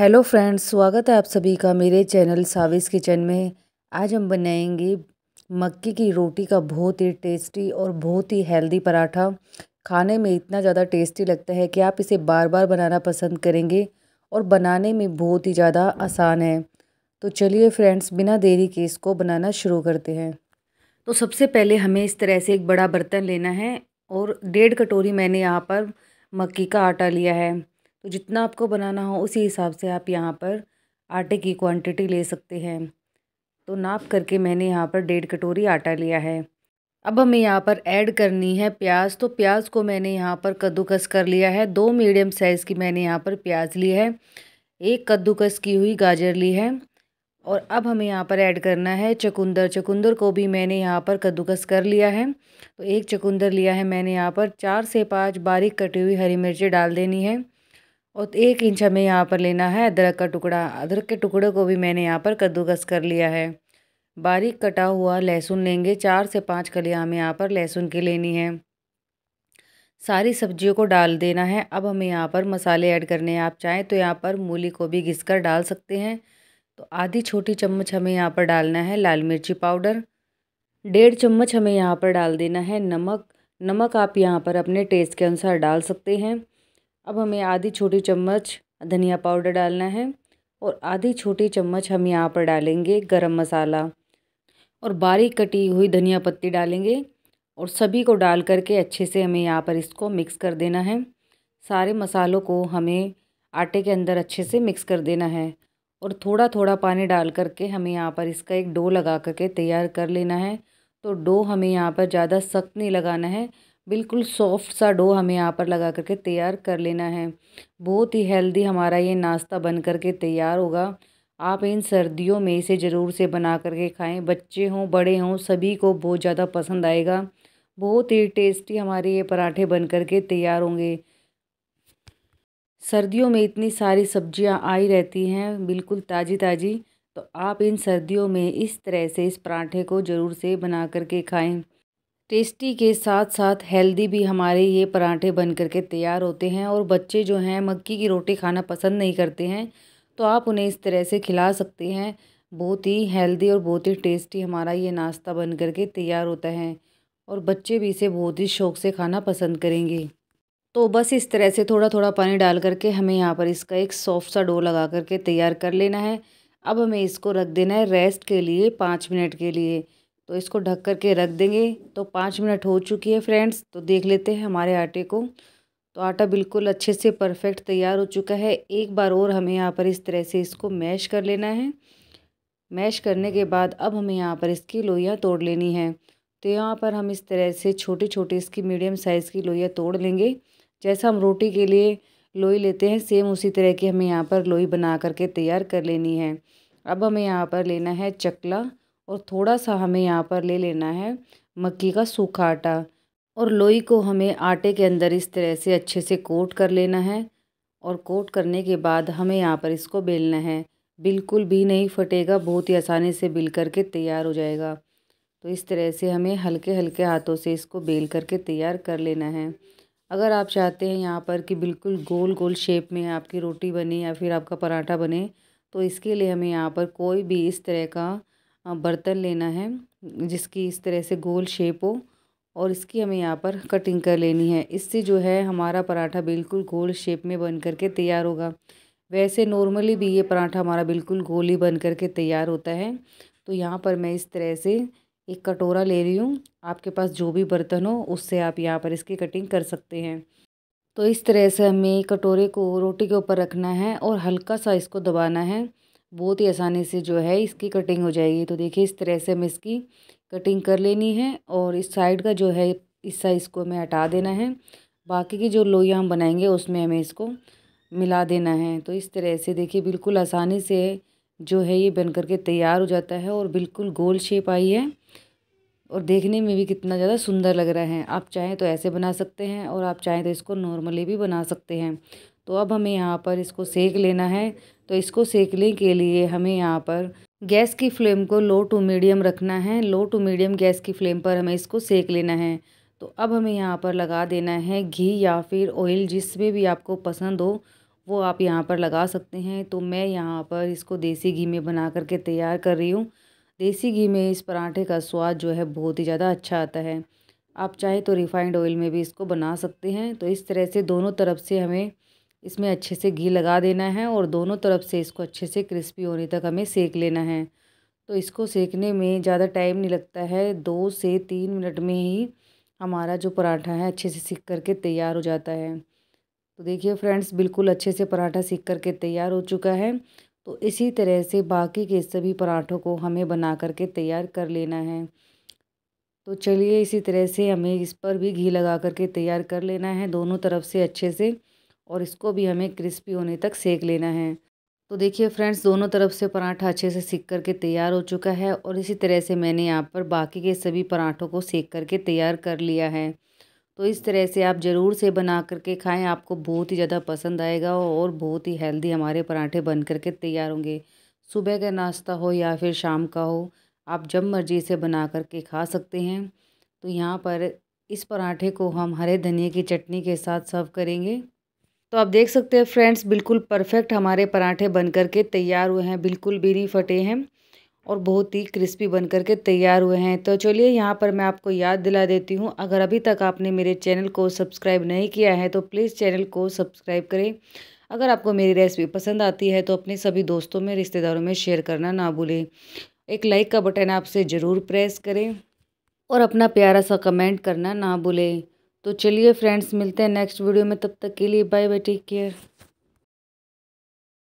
hello friends स्वागत है आप सभी का मेरे चैनल साविस किचन में आज हम बनाएंगे मक्की की रोटी का बहुत ही टेस्टी और बहुत ही हेल्दी पराठा खाने में इतना ज़्यादा टेस्टी लगता है कि आप इसे बार बार बनाना पसंद करेंगे और बनाने में बहुत ही ज़्यादा आसान है तो चलिए फ्रेंड्स बिना देरी के इसको बनाना शुरू करते हैं तो सबसे पहले हमें इस तरह से एक बड़ा बर्तन लेना है और डेढ़ कटोरी मैंने यहाँ पर मक्की का आटा लिया है तो जितना आपको बनाना हो उसी हिसाब से आप यहाँ पर आटे की क्वांटिटी ले सकते हैं तो नाप करके मैंने यहाँ पर डेढ़ कटोरी आटा लिया है अब हमें यहाँ पर ऐड करनी है प्याज तो प्याज को मैंने यहाँ पर कद्दूकस कर लिया है दो मीडियम साइज़ की मैंने यहाँ पर प्याज ली है एक कद्दूकस की हुई गाजर ली है और अब हमें यहाँ पर ऐड करना है चकुंदर चकुंदर को भी मैंने यहाँ पर कद्दूकस कर लिया है तो एक चकुंदर लिया है मैंने यहाँ पर चार से पाँच बारीक कटी हुई हरी मिर्ची डाल देनी है और एक इंच हमें यहाँ पर लेना है अदरक का टुकड़ा अदरक के टुकड़े को भी मैंने यहाँ पर कद्दूकस कर लिया है बारीक कटा हुआ लहसुन लेंगे चार से पाँच कलियाँ हमें यहाँ पर लहसुन की लेनी है सारी सब्जियों को डाल देना है अब हमें यहाँ पर मसाले ऐड करने हैं आप चाहें तो यहाँ पर मूली को भी घिस कर डाल सकते हैं तो आधी छोटी चम्मच हमें यहाँ पर डालना है लाल मिर्ची पाउडर डेढ़ चम्मच हमें यहाँ पर डाल देना है नमक नमक आप यहाँ पर अपने टेस्ट के अनुसार डाल सकते हैं अब हमें आधी छोटी चम्मच धनिया पाउडर डालना है और आधी छोटी चम्मच हम यहाँ पर डालेंगे गरम मसाला और बारीक कटी हुई धनिया पत्ती डालेंगे और सभी को डाल करके अच्छे से हमें यहाँ पर इसको मिक्स कर देना है सारे मसालों को हमें आटे के अंदर अच्छे से मिक्स कर देना है और थोड़ा थोड़ा पानी डाल करके हमें यहाँ पर इसका एक डो लगा करके तैयार कर लेना है तो डो हमें यहाँ पर ज़्यादा सख्त नहीं लगाना है बिल्कुल सॉफ्ट सा डो हमें यहाँ पर लगा करके तैयार कर लेना है बहुत ही हेल्दी हमारा ये नाश्ता बन करके तैयार होगा आप इन सर्दियों में इसे ज़रूर से बना करके खाएं बच्चे हों बड़े हों सभी को बहुत ज़्यादा पसंद आएगा बहुत ही टेस्टी हमारे ये पराठे बन करके तैयार होंगे सर्दियों में इतनी सारी सब्जियां आई रहती हैं बिल्कुल ताज़ी ताज़ी तो आप इन सर्दियों में इस तरह से इस पराठे को ज़रूर से बना करके खाएँ टेस्टी के साथ साथ हेल्दी भी हमारे ये पराठे बन के तैयार होते हैं और बच्चे जो हैं मक्की की रोटी खाना पसंद नहीं करते हैं तो आप उन्हें इस तरह से खिला सकते हैं बहुत ही हेल्दी और बहुत ही टेस्टी हमारा ये नाश्ता बन करके तैयार होता है और बच्चे भी इसे बहुत ही शौक़ से खाना पसंद करेंगे तो बस इस तरह से थोड़ा थोड़ा पानी डाल करके हमें यहाँ पर इसका एक सॉफ्ट सा डो लगा करके तैयार कर लेना है अब हमें इसको रख देना है रेस्ट के लिए पाँच मिनट के लिए तो इसको ढक कर के रख देंगे तो पाँच मिनट हो चुकी है फ्रेंड्स तो देख लेते हैं हमारे आटे को तो आटा बिल्कुल अच्छे से परफेक्ट तैयार हो चुका है एक बार और हमें यहाँ पर इस तरह से इसको मैश कर लेना है मैश करने के बाद अब हमें यहाँ पर इसकी लोइयाँ तोड़ लेनी है तो यहाँ पर हम इस तरह से छोटी छोटे इसकी मीडियम साइज़ की लोइयाँ तोड़ लेंगे जैसा हम रोटी के लिए लोई लेते हैं सेम उसी तरह की हमें यहाँ पर लोई बना करके तैयार कर लेनी है अब हमें यहाँ पर लेना है चकला और थोड़ा सा हमें यहाँ पर ले लेना है मक्की का सूखा आटा और लोई को हमें आटे के अंदर इस तरह से अच्छे से कोट कर लेना है और कोट करने के बाद हमें यहाँ पर इसको बेलना है बिल्कुल भी नहीं फटेगा बहुत ही आसानी से बिल करके तैयार हो जाएगा तो इस तरह से हमें हल्के हल्के हाथों से इसको बेल करके तैयार कर लेना है अगर आप चाहते हैं यहाँ पर कि बिल्कुल गोल गोल शेप में आपकी रोटी बने या फिर आपका पराठा बने तो इसके लिए हमें यहाँ पर कोई भी इस तरह का बर्तन लेना है जिसकी इस तरह से गोल शेप हो और इसकी हमें यहाँ पर कटिंग कर लेनी है इससे जो है हमारा पराठा बिल्कुल गोल शेप में बन करके तैयार होगा वैसे नॉर्मली भी ये पराठा हमारा बिल्कुल गोल ही बन करके तैयार होता है तो यहाँ पर मैं इस तरह से एक कटोरा ले रही हूँ आपके पास जो भी बर्तन हो उससे आप यहाँ पर इसकी कटिंग कर सकते हैं तो इस तरह से हमें कटोरे को रोटी के ऊपर रखना है और हल्का सा इसको दबाना है बहुत ही आसानी से जो है इसकी कटिंग हो जाएगी तो देखिए इस तरह से हमें इसकी कटिंग कर लेनी है और इस साइड का जो है हिस्सा इसको हमें हटा देना है बाकी की जो लोइयाँ हम बनाएंगे उसमें हमें इसको मिला देना है तो इस तरह से देखिए बिल्कुल आसानी से जो है ये बन करके तैयार हो जाता है और बिल्कुल गोल शेप आई है और देखने में भी कितना ज़्यादा सुंदर लग रहा है आप चाहें तो ऐसे बना सकते हैं और आप चाहें तो इसको नॉर्मली भी बना सकते हैं तो अब हमें यहाँ पर इसको सेक लेना है तो इसको सेकने के लिए हमें यहाँ पर गैस की फ्लेम को लो टू मीडियम रखना है लो टू मीडियम गैस की फ्लेम पर हमें इसको सेक लेना है तो अब हमें यहाँ पर लगा देना है घी या फिर ऑयल जिसमें भी आपको पसंद हो वो आप यहाँ पर लगा सकते हैं तो मैं यहाँ पर इसको देसी घी में बना करके तैयार कर रही हूँ देसी घी में इस पराठे का स्वाद जो है बहुत ही ज़्यादा अच्छा आता है आप चाहे तो रिफ़ाइंड ऑयल में भी इसको बना सकते हैं तो इस तरह से दोनों तरफ से हमें इसमें अच्छे से घी लगा देना है और दोनों तरफ से इसको अच्छे से क्रिस्पी होने तक हमें सेक लेना है तो इसको सेकने में ज़्यादा टाइम नहीं लगता है दो से तीन मिनट में ही हमारा जो पराठा है अच्छे से सीख करके तैयार हो जाता है तो देखिए फ्रेंड्स बिल्कुल अच्छे से पराठा सीख करके तैयार हो चुका है तो इसी तरह से बाकी के सभी पराठों को हमें बना करके तैयार कर लेना है तो चलिए इसी तरह से हमें इस पर भी घी लगा करके तैयार कर लेना है दोनों तरफ से अच्छे से और इसको भी हमें क्रिस्पी होने तक सेक लेना है तो देखिए फ्रेंड्स दोनों तरफ से पराठा अच्छे से सीख करके तैयार हो चुका है और इसी तरह से मैंने यहाँ पर बाकी के सभी पराठों को सेक करके तैयार कर लिया है तो इस तरह से आप ज़रूर से बना करके खाएं आपको बहुत ही ज़्यादा पसंद आएगा और बहुत ही हेल्दी हमारे पराठे बन करके तैयार होंगे सुबह का नाश्ता हो या फिर शाम का हो आप जब मर्जी इसे बना करके खा सकते हैं तो यहाँ पर इस पराठे को हम हरे धनिए की चटनी के साथ सर्व करेंगे तो आप देख सकते हैं फ्रेंड्स बिल्कुल परफेक्ट हमारे पराठे बन कर के तैयार हुए हैं बिल्कुल भी नहीं फटे हैं और बहुत ही क्रिस्पी बन के तैयार हुए हैं तो चलिए यहाँ पर मैं आपको याद दिला देती हूँ अगर अभी तक आपने मेरे चैनल को सब्सक्राइब नहीं किया है तो प्लीज़ चैनल को सब्सक्राइब करें अगर आपको मेरी रेसिपी पसंद आती है तो अपने सभी दोस्तों में रिश्तेदारों में शेयर करना ना भूलें एक लाइक का बटन आपसे ज़रूर प्रेस करें और अपना प्यारा सा कमेंट करना ना भूलें तो चलिए फ्रेंड्स मिलते हैं नेक्स्ट वीडियो में तब तक के लिए बाय बाय टेक केयर